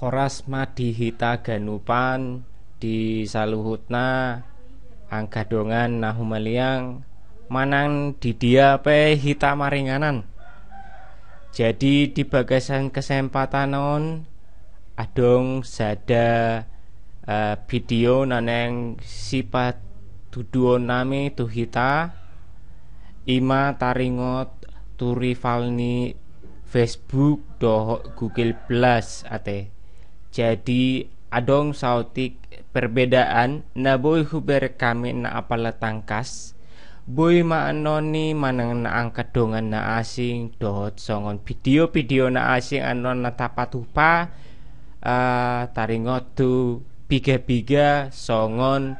Horas madihita ganupan di saluhutna anggadongan nahumaliang manang di hita maringanan jadi di bagasan kesempatan non adong zada uh, e, video naneng sifat tuduon nami tuhita ima taringot turi Facebook doh Google Plus ate jadi adong sautik perbedaan na boy huber kami na apala tangkas boy maanoni manang na angkat dongan na asing dohot songon video-video na asing anon na tapatupa uh, taringot tu piga-piga songon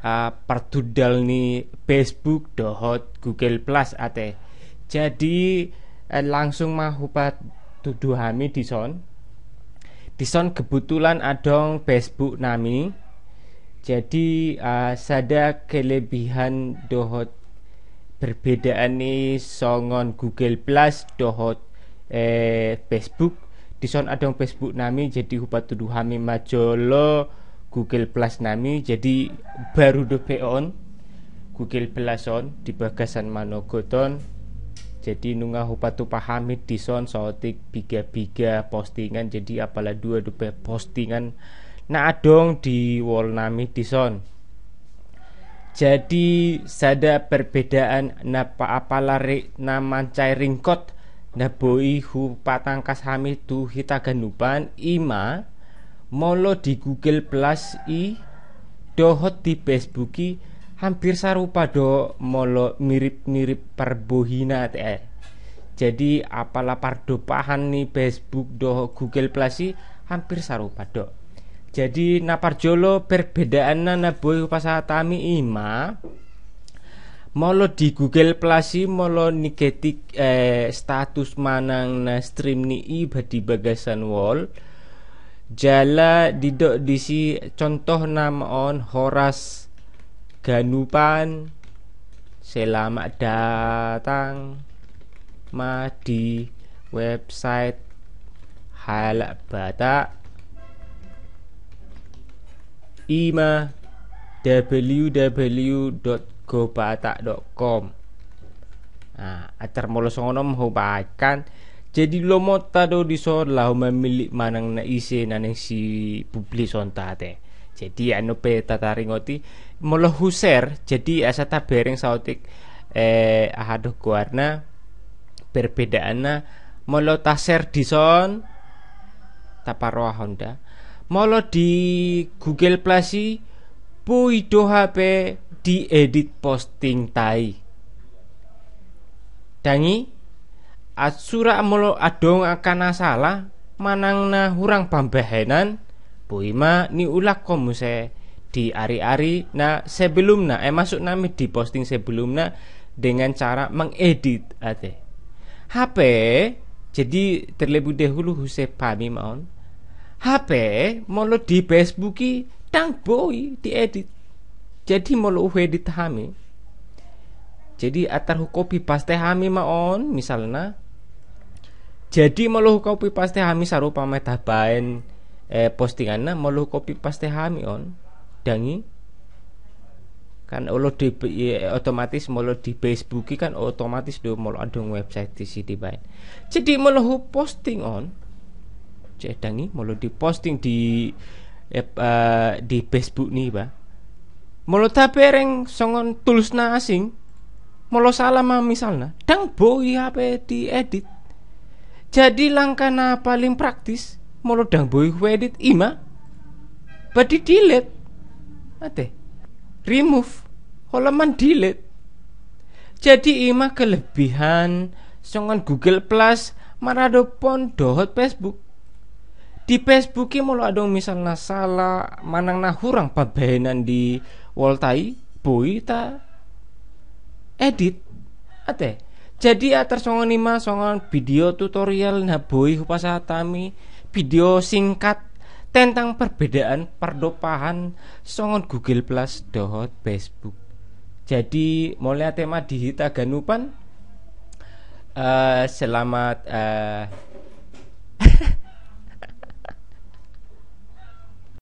uh, pertudal ni Facebook dohot Google Plus ate jadi uh, langsung mahupat tuduhami di sana. Dison kebetulan adong Facebook nami. Jadi uh, sada kelebihan dohot perbedaan nih songon Google Plus dohot eh, Facebook. Dison adong Facebook nami jadi hupat tuduhami majolo Google Plus nami jadi baru dope on Google Plus on di bagasan manogoton jadi nunga hupatu pahamit dison sotik biga biga postingan jadi apalah dua dupe postingan nah adong di wolnami dison jadi sada perbedaan napa apalah re, naman cai ringkot naboi hupatangkas patangkas hami tu hita ganupan ima molo di Google Plus i dohot di Facebooki hampir sarupa do molo mirip-mirip perbohina, teh. Jadi apalah pardo pahan nih Facebook do Google Plus hampir sarupa do. Jadi naparjolo perbedaan boy pasatami ima molo di Google Plus molo niketik eh, status manang na stream ni di bagasan wall jala didok disi contoh nama on Horas Ganupan Selamat datang Ma di website Halak Batak Ima www.gobatak.com Nah, acar molo songono mhobakan jadi lo mota do di sor lah milik manang na ise naneng si publis ontate jadi anu tata tataringoti molo huser jadi asata bereng sautik eh aduh kuarna perbedaanna molo taser dison taparoa honda molo di google plasi puido hp di edit posting tai dangi asura molo adong akan salah manang na hurang pambahenan Bohima ni ulah komu se di ari-ari nah sebelumnya eh masuk nami di posting sebelumnya dengan cara mengedit ate HP jadi terlebih dahulu huse pami maon HP molo di Facebooki tang boy diedit jadi mau di tahami jadi atar hukopi paste hami maon misalnya jadi malu pi pasti hami sarupa metah bain eh, postingan lah, malu kopi paste hami on dangi kan lo di ya, otomatis malu di Facebook kan otomatis do malu ada website di sini baik jadi malu posting on cek cedangi malu di posting di eh, uh, di Facebook nih bah tapi reng songon na asing malu salah mah misalnya dang boy HP di edit jadi langkah paling praktis dang boy ku edit ima Badi delete Ate Remove Halaman delete Jadi ima kelebihan Songan Google Plus Marado pon dohot Facebook di Facebook ini mulu ada misalnya salah manang nahurang pabenan di Woltai boy ta edit ate jadi atas songan ima songan video tutorial nah boy hupasa tami video singkat tentang perbedaan perdopahan songon Google Plus dohot Facebook. Jadi mulai tema dihita Ganupan. Uh, eh, selamat uh,